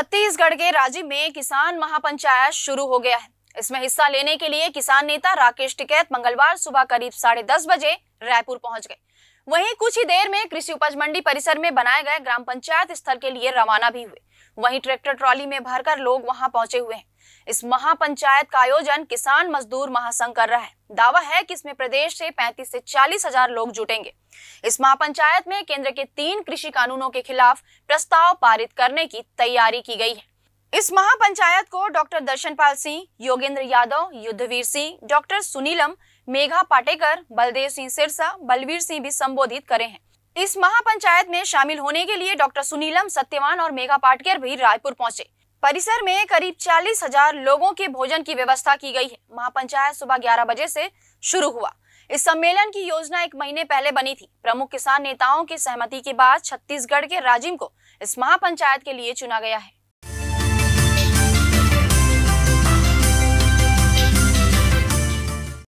छत्तीसगढ़ के राज्य में किसान महापंचायत शुरू हो गया है इसमें हिस्सा लेने के लिए किसान नेता राकेश टिकैत मंगलवार सुबह करीब साढ़े दस बजे रायपुर पहुंच गए वहीं कुछ ही देर में कृषि उपज मंडी परिसर में बनाए गए ग्राम पंचायत स्थल के लिए रवाना भी हुए वहीं ट्रैक्टर ट्रॉली में भरकर लोग वहां पहुंचे हुए हैं इस महापंचायत का आयोजन किसान मजदूर महासंघ कर रहा है दावा है कि इसमें प्रदेश से 35 से चालीस हजार लोग जुटेंगे इस महापंचायत में केंद्र के तीन कृषि कानूनों के खिलाफ प्रस्ताव पारित करने की तैयारी की गई है इस महापंचायत को डॉक्टर दर्शनपाल सिंह योगेंद्र यादव युद्धवीर सिंह डॉक्टर सुनीलम मेघा पाटेकर बलदेव सिंह सिरसा बलवीर सिंह भी संबोधित करे हैं इस महापंचायत में शामिल होने के लिए डॉक्टर सुनीलम सत्यवान और मेगा पाटकर भी रायपुर पहुंचे परिसर में करीब चालीस हजार लोगों के भोजन की व्यवस्था की गई है महापंचायत सुबह ग्यारह बजे से शुरू हुआ इस सम्मेलन की योजना एक महीने पहले बनी थी प्रमुख किसान नेताओं की सहमति के बाद छत्तीसगढ़ के राजिम को इस महापंचायत के लिए चुना गया है